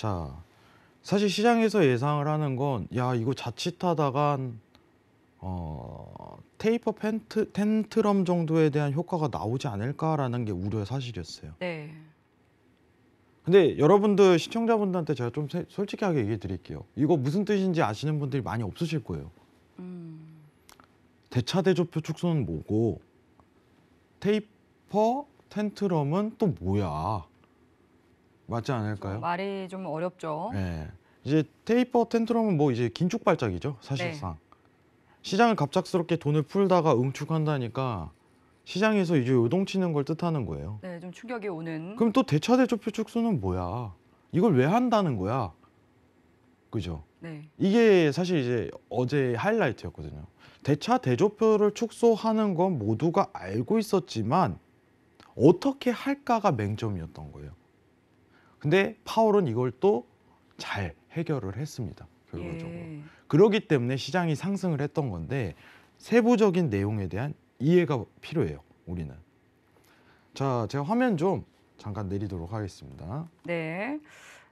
자, 사실 시장에서 예상을 하는 건, 야, 이거 자칫하다간, 어, 테이퍼 펜트, 텐트럼 정도에 대한 효과가 나오지 않을까라는 게 우려의 사실이었어요. 네. 근데 여러분들, 시청자분들한테 제가 좀 세, 솔직하게 얘기해 드릴게요. 이거 무슨 뜻인지 아시는 분들이 많이 없으실 거예요. 음. 대차대조표 축소는 뭐고, 테이퍼 텐트럼은 또 뭐야? 맞지 않을까요? 말이 좀 어렵죠. 네. 이제 테이퍼 텐트럼은 뭐 이제 긴축 발작이죠, 사실상. 네. 시장을 갑작스럽게 돈을 풀다가 응축한다니까 시장에서 이제 요동치는 걸 뜻하는 거예요. 네, 좀 충격이 오는. 그럼 또 대차대조표 축소는 뭐야? 이걸 왜 한다는 거야? 그죠? 네. 이게 사실 이제 어제 하이라이트였거든요. 대차 대조표를 축소하는 건 모두가 알고 있었지만 어떻게 할까가 맹점이었던 거예요. 근데 파월은 이걸 또 잘 해결을 했습니다. 결과적으로. 예. 그러기 때문에 시장이 상승을 했던 건데 세부적인 내용에 대한 이해가 필요해요. 우리는. 자, 제가 화면 좀 잠깐 내리도록 하겠습니다. 네.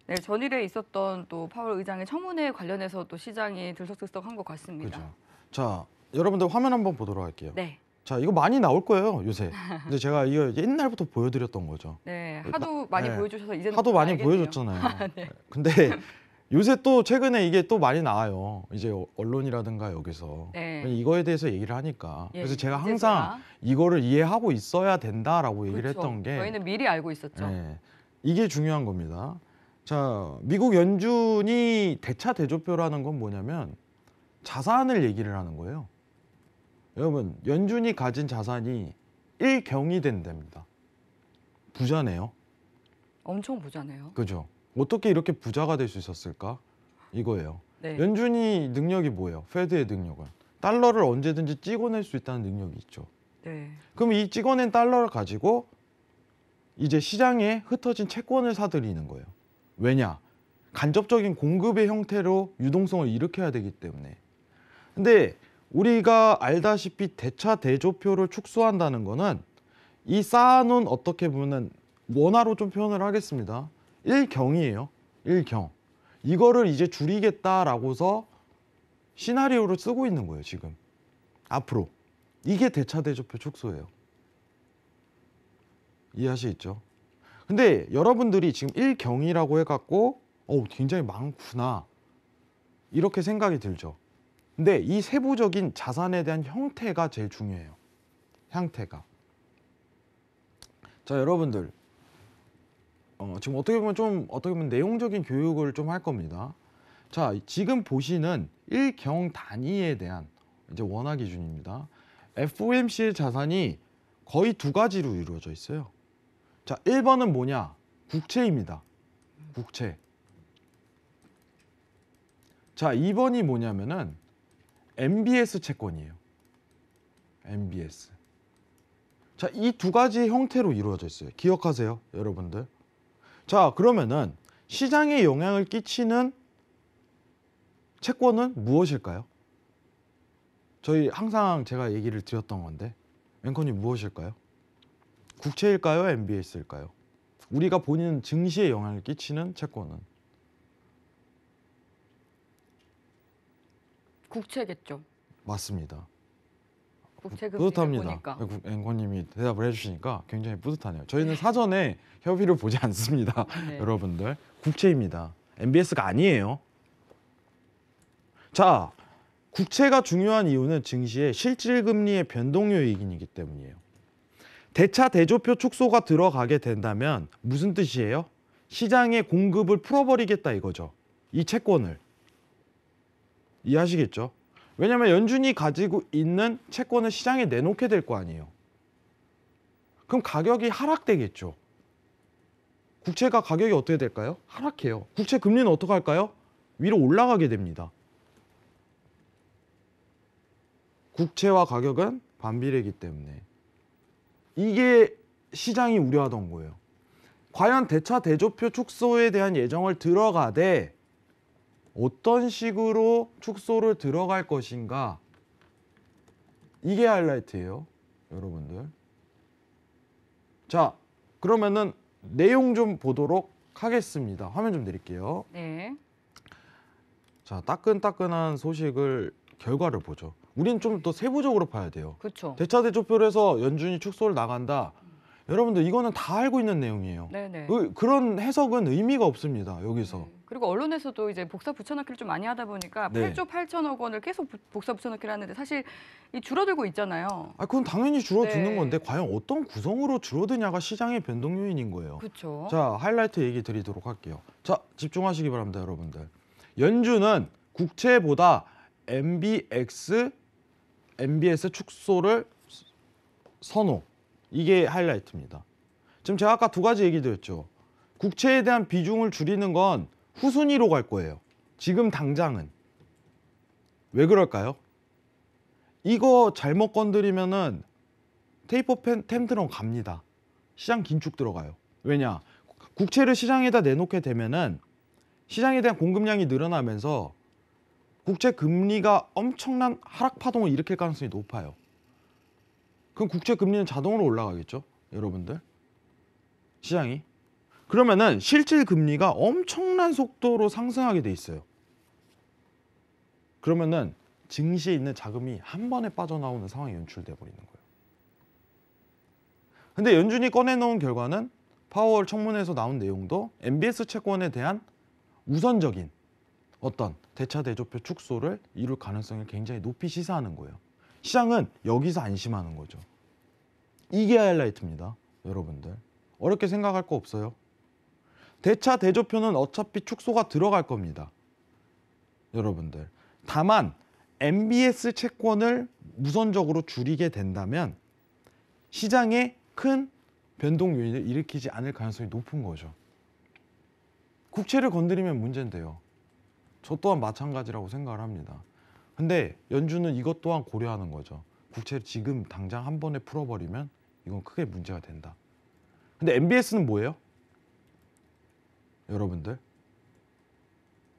네, 전일에 있었던 또 파월 의장의 청문회 관련해서 또 시장이 들썩들썩한 것 같습니다. 그죠. 자, 여러분들 화면 한번 보도록 할게요. 네. 자 이거 많이 나올 거예요 요새. 근데 제가 이거 옛날부터 보여드렸던 거죠. 네, 그 하도 많이 네. 보여주셔서 이제는 하도 많이 알겠네요. 보여줬잖아요. 아, 네. 네. 근데 요새 또 최근에 이게 또 많이 나와요. 이제 언론이라든가 여기서 네. 이거에 대해서 얘기를 하니까. 예, 그래서 제가 항상 이거를 이해하고 있어야 된다라고 얘기를 그렇죠. 했던 게 저희는 미리 알고 있었죠. 네, 이게 중요한 겁니다. 자, 미국 연준이 대차 대조표라는 건 뭐냐면 자산을 얘기를 하는 거예요. 여러분 연준이 가진 자산이 1경이 된답니다. 부자네요. 엄청 부자네요. 그죠. 어떻게 이렇게 부자가 될 수 있었을까? 이거예요. 네. 연준이 능력이 뭐예요? 페드의 능력은 달러를 언제든지 찍어낼 수 있다는 능력이 있죠. 네. 그럼 이 찍어낸 달러를 가지고 이제 시장에 흩어진 채권을 사들이는 거예요. 왜냐? 간접적인 공급의 형태로 유동성을 일으켜야 되기 때문에. 근데 우리가 알다시피 대차 대조표를 축소한다는 거는 이 쌓아놓은 어떻게 보면 원화로 좀 표현을 하겠습니다. 1경이에요. 1경. 이거를 이제 줄이겠다라고서 시나리오를 쓰고 있는 거예요, 지금. 앞으로. 이게 대차 대조표 축소예요. 이해하시겠죠? 근데 여러분들이 지금 1경이라고 해갖고 어 굉장히 많구나 이렇게 생각이 들죠. 근데 이 세부적인 자산에 대한 형태가 제일 중요해요. 형태가. 자, 여러분들. 어, 지금 어떻게 보면 좀 어떻게 보면 내용적인 교육을 좀 할 겁니다. 자, 지금 보시는 일경 단위에 대한 이제 원화 기준입니다. FOMC의 자산이 거의 두 가지로 이루어져 있어요. 자, 1번은 뭐냐? 국채입니다. 국채. 자, 2번이 뭐냐면은 MBS 채권이에요. MBS. 자, 이 두 가지 형태로 이루어져 있어요. 기억하세요, 여러분들. 자, 그러면은 시장에 영향을 끼치는 채권은 무엇일까요? 저희 항상 제가 얘기를 드렸던 건데 앵커님 무엇일까요? 국채일까요? MBS일까요? 우리가 보는 증시에 영향을 끼치는 채권은 국채겠죠. 맞습니다. 뿌듯합니다. 네, 앵커님이 대답을 해주시니까 굉장히 뿌듯하네요. 저희는 사전에 협의를 보지 않습니다, 네. 여러분들. 국채입니다. MBS가 아니에요. 자, 국채가 중요한 이유는 증시의 실질금리의 변동률 이이기 때문이에요. 대차 대조표 축소가 들어가게 된다면 무슨 뜻이에요? 시장의 공급을 풀어버리겠다 이거죠. 이 채권을. 이해하시겠죠? 왜냐하면 연준이 가지고 있는 채권을 시장에 내놓게 될 거 아니에요. 그럼 가격이 하락되겠죠. 국채가 가격이 어떻게 될까요? 하락해요. 국채 금리는 어떻게 할까요? 위로 올라가게 됩니다. 국채와 가격은 반비례이기 때문에 이게 시장이 우려하던 거예요. 과연 대차 대조표 축소에 대한 예정을 들어가되 어떤 식으로 축소를 들어갈 것인가 이게 하이라이트예요 여러분들 자 그러면은 내용 좀 보도록 하겠습니다 화면 좀 드릴게요 네. 자 따끈따끈한 소식을 결과를 보죠 우린 좀 더 세부적으로 봐야 돼요 그쵸. 대차 대조표를해서 연준이 축소를 나간다 여러분들 이거는 다 알고 있는 내용이에요 네네. 그런 해석은 의미가 없습니다 여기서 네. 그리고 언론에서도 이제 복사 붙여넣기를 좀 많이 하다 보니까 네. 8조 8천억 원을 계속 복사 붙여넣기를 하는데 사실 이 줄어들고 있잖아요. 아, 그건 당연히 줄어드는 네. 건데 과연 어떤 구성으로 줄어드냐가 시장의 변동 요인인 거예요. 그렇죠. 자, 하이라이트 얘기 드리도록 할게요. 자, 집중하시기 바랍니다, 여러분들. 연준은 국채보다 MBX MBS 축소를 선호. 이게 하이라이트입니다. 지금 제가 아까 두 가지 얘기 드렸죠. 국채에 대한 비중을 줄이는 건 후순위로 갈 거예요. 지금 당장은. 왜 그럴까요? 이거 잘못 건드리면은 테이퍼 펜, 템트론 갑니다. 시장 긴축 들어가요. 왜냐? 국채를 시장에다 내놓게 되면은 시장에 대한 공급량이 늘어나면서 국채 금리가 엄청난 하락 파동을 일으킬 가능성이 높아요. 그럼 국채 금리는 자동으로 올라가겠죠, 여러분들? 시장이 그러면은 실질 금리가 엄청난 속도로 상승하게 돼 있어요. 그러면은 증시에 있는 자금이 한 번에 빠져나오는 상황이 연출돼 버리는 거예요. 근데 연준이 꺼내놓은 결과는 파월 청문회에서 나온 내용도 MBS 채권에 대한 우선적인 어떤 대차 대조표 축소를 이룰 가능성을 굉장히 높이 시사하는 거예요. 시장은 여기서 안심하는 거죠. 이게 하이라이트입니다. 여러분들. 어렵게 생각할 거 없어요. 대차 대조표는 어차피 축소가 들어갈 겁니다. 여러분들. 다만 MBS 채권을 무선적으로 줄이게 된다면 시장에 큰 변동 요인을 일으키지 않을 가능성이 높은 거죠. 국채를 건드리면 문제인데요. 저 또한 마찬가지라고 생각을 합니다. 근데 연준은 이것 또한 고려하는 거죠. 국채를 지금 당장 한 번에 풀어버리면 이건 크게 문제가 된다. 근데 MBS는 뭐예요? 여러분들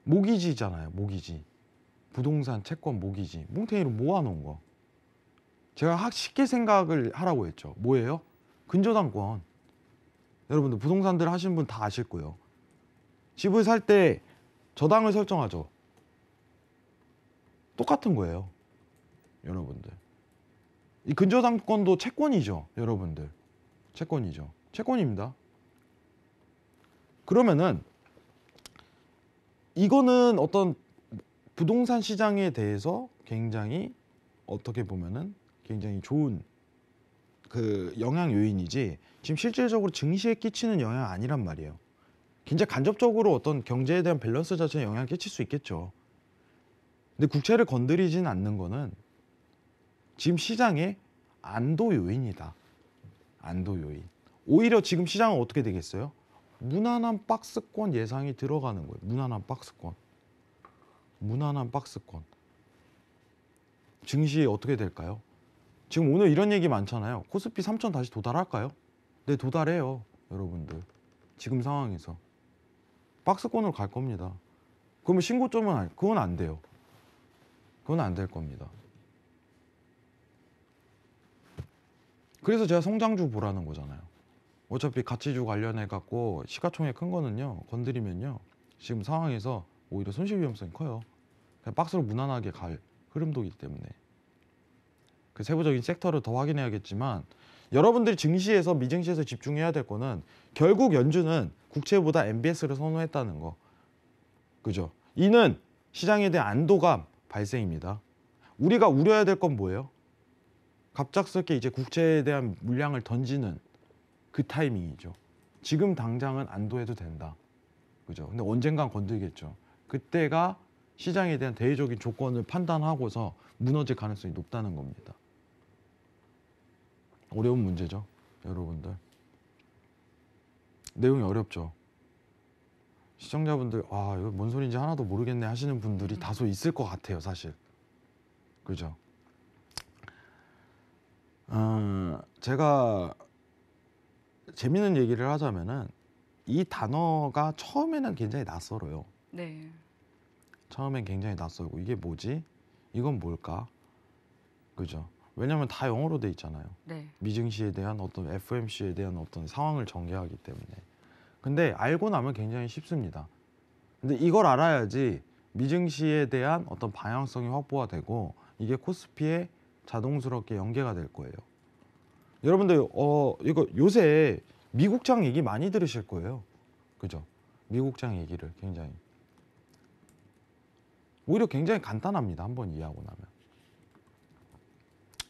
모기지잖아요 모기지 부동산 채권 모기지 뭉탱이로 모아놓은 거 제가 쉽게 생각을 하라고 했죠 뭐예요? 근저당권 여러분들 부동산들 하신 분 다 아실 거예요 집을 살 때 저당을 설정하죠 똑같은 거예요 여러분들 이 근저당권도 채권이죠 여러분들 채권이죠 채권입니다 그러면은 이거는 어떤 부동산 시장에 대해서 굉장히 어떻게 보면은 굉장히 좋은 그 영향 요인이지 지금 실질적으로 증시에 끼치는 영향 아니란 말이에요. 굉장히 간접적으로 어떤 경제에 대한 밸런스 자체에 영향 끼칠 수 있겠죠. 근데 국채를 건드리지 않는 거는 지금 시장의 안도 요인이다. 안도 요인. 오히려 지금 시장은 어떻게 되겠어요? 무난한 박스권 예상이 들어가는 거예요. 무난한 박스권. 무난한 박스권. 증시 어떻게 될까요? 지금 오늘 이런 얘기 많잖아요. 코스피 3천 다시 도달할까요? 네, 도달해요. 여러분들. 지금 상황에서. 박스권으로 갈 겁니다. 그러면 신고점은 아니, 그건 안 돼요. 그건 안 될 겁니다. 그래서 제가 성장주 보라는 거잖아요. 어차피 가치주 관련해 갖고 시가총액 큰 거는요 건드리면요 지금 상황에서 오히려 손실 위험성이 커요. 그냥 박스로 무난하게 갈 흐름도기 때문에 그 세부적인 섹터를 더 확인해야겠지만 여러분들이 증시에서 미증시에서 집중해야 될 거는 결국 연준은 국채보다 MBS를 선호했다는 거 그죠? 이는 시장에 대한 안도감 발생입니다. 우리가 우려해야 될 건 뭐예요? 갑작스럽게 이제 국채에 대한 물량을 던지는 그 타이밍이죠. 지금 당장은 안도해도 된다. 그죠? 근데 언젠간 건들겠죠. 그때가 시장에 대한 대외적인 조건을 판단하고서 무너질 가능성이 높다는 겁니다. 어려운 문제죠, 여러분들. 내용이 어렵죠. 시청자분들 아 이거 뭔 소리인지 하나도 모르겠네 하시는 분들이 음. 다소 있을 것 같아요, 사실. 그죠? 어, 제가 재밌는 얘기를 하자면은 이 단어가 처음에는 굉장히 낯설어요. 네. 처음엔 굉장히 낯설고 이게 뭐지? 이건 뭘까? 그죠? 왜냐하면 다 영어로 돼 있잖아요. 네. 미증시에 대한 어떤 FMC에 대한 어떤 상황을 전개하기 때문에. 근데 알고 나면 굉장히 쉽습니다. 근데 이걸 알아야지 미증시에 대한 어떤 방향성이 확보가 되고 이게 코스피에 자동스럽게 연계가 될 거예요. 여러분들 어 이거 요새 미국장 얘기 많이 들으실 거예요. 그죠? 미국장 얘기를 굉장히 오히려 굉장히 간단합니다. 한번 이해하고 나면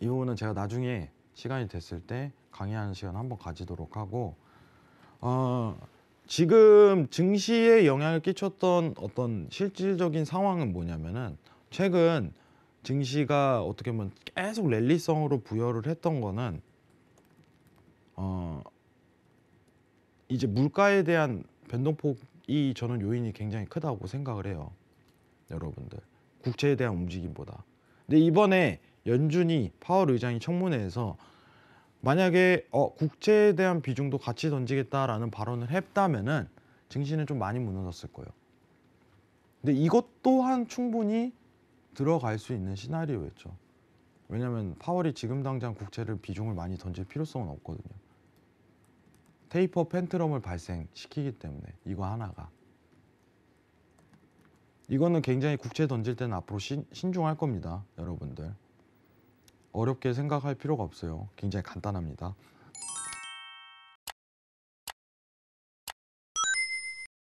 이 부분은 제가 나중에 시간이 됐을 때 강의하는 시간 한번 가지도록 하고 어, 지금 증시에 영향을 끼쳤던 어떤 실질적인 상황은 뭐냐면은 최근 증시가 어떻게 보면 계속 랠리성으로 부여를 했던 거는 어 이제 물가에 대한 변동폭이 저는 요인이 굉장히 크다고 생각을 해요. 여러분들. 국채에 대한 움직임보다. 근데 이번에 연준이 파월 의장이 청문회에서 만약에 어, 국채에 대한 비중도 같이 던지겠다라는 발언을 했다면은 증시는 좀 많이 무너졌을 거예요. 근데 이것 또한 충분히 들어갈 수 있는 시나리오였죠. 왜냐하면 파월이 지금 당장 국채를 비중을 많이 던질 필요성은 없거든요. 테이퍼 펜트럼을 발생시키기 때문에 이거 하나가 이거는 굉장히 국채 던질 때는 앞으로 신, 신중할 겁니다 여러분들 어렵게 생각할 필요가 없어요 굉장히 간단합니다